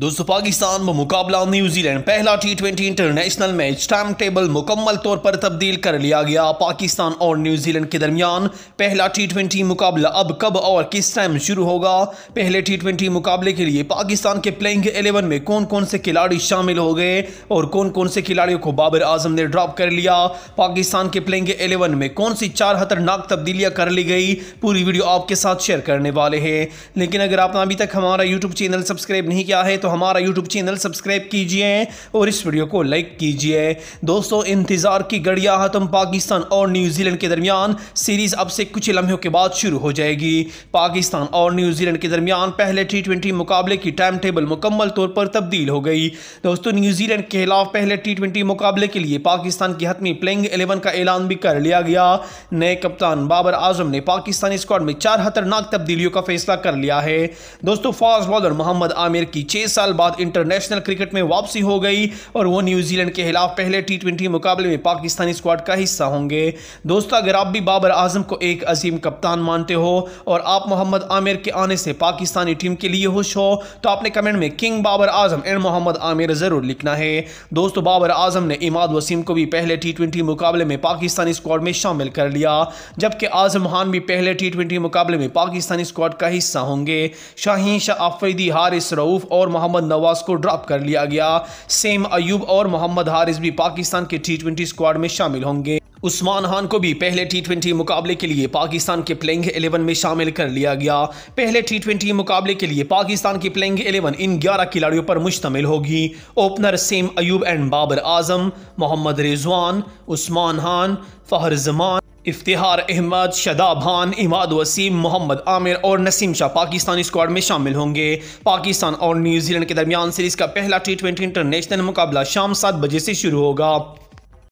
दोस्तों पाकिस्तान व मुकाबला न्यूजीलैंड पहला T twenty international match time table मुकम्मल तौर पर तब्दील कर लिया गया पाकिस्तान और न्यूजीलैंड के दरमियान पहला टी ट्वेंटी मुकाबला अब कब और किस टाइम शुरू होगा पहले टी ट्वेंटी मुकाबले के लिए पाकिस्तान के प्लेइंग एलेवन में कौन कौन से खिलाड़ी शामिल हो गए और कौन कौन से खिलाड़ियों को बाबर आजम ने ड्रॉप कर लिया पाकिस्तान के प्लेइंग एलेवन में कौन सी चार खतरनाक तब्दीलियाँ कर ली गई पूरी वीडियो आपके साथ शेयर करने वाले हैं लेकिन अगर आपने अभी तक हमारा यूट्यूब चैनल सब्सक्राइब नहीं किया है तो हमारा यूट्यूब चैनल सब्सक्राइब कीजिए और इस वीडियो को लाइक कीजिए दोस्तों इंतज़ार की गड़िया हतम तो पाकिस्तान और न्यूजीलैंड के दरमियान सीरीज़ अब से कुछ लम्हों के बाद शुरू हो जाएगी पाकिस्तान और न्यूजीलैंड के दरमियान पहले टी मुकाबले की टाइम टेबल मुकम्मल तौर पर तब्दील हो गई दोस्तों न्यूजीलैंड के खिलाफ पहले टी मुकाबले के लिए पाकिस्तान की हतमी प्लेइंग एलेवन का ऐलान भी कर लिया गया नए कप्तान बाबर आजम ने पाकिस्तानी स्क्वाड में चार खतरनाक तब्दीलियों का फैसला कर लिया है दोस्तों फास्ट बॉलर मोहम्मद आमिर की छह साल बाद इंटरनेशनल क्रिकेट में वापसी हो गई और वो न्यूजीलैंड के खिलाफ पहले टी मुकाबले में पाकिस्तानी स्क्वाड का हिस्सा होंगे दोस्तों अगर आप भी बाबर आजम को एक अजीम कप्तान मानते हो और आप मोहम्मद आमिर के आने से पाकिस्तानी टीम के लिए खुश हो तो आपने कमेंट में किंग बाबर आजम एंड मोहम्मद आमिर ज़रूर लिखना है दोस्तों बाबर आजम ने इमाद वसीम को भी पहले टी मुकाबले में पाकिस्तानी स्क्वाड में शामिल कर लिया जबकि आजम खान भी पहले टी मुकाबले में पाकिस्तानी स्क्वाड का हिस्सा होंगे शाहीन शाह आफरीदी हारिस रऊफ़ और मोहम्मद नवाज को ड्रॉप कर लिया गया सेम अयूब और मोहम्मद हारिस भी पाकिस्तान के टी ट्वेंटी स्क्वाड में शामिल होंगे उस्मान खान को भी पहले टी ट्वेंटी मुकाबले के लिए पाकिस्तान के प्लेइंग एलेवन में शामिल कर लिया गया पहले टी ट्वेंटी मुकाबले के लिए पाकिस्तान की प्लेइंग एलेवन इन ग्यारह खिलाड़ियों पर मुश्तमिल होगी ओपनर सेम अयूब एंड बाबर आजम मोहम्मद रिजवान उस्मान खान फ़हर जमान इफ्तिहार अहमद शदाबान इमाद वसीम मोहम्मद आमिर और नसीम शाह पाकिस्तानी स्क्वाड में शामिल होंगे पाकिस्तान और न्यूजीलैंड के दरमियान सीरीज़ का पहला टी ट्वेंटी इंटरनेशनल मुकाबला शाम सात बजे से शुरू होगा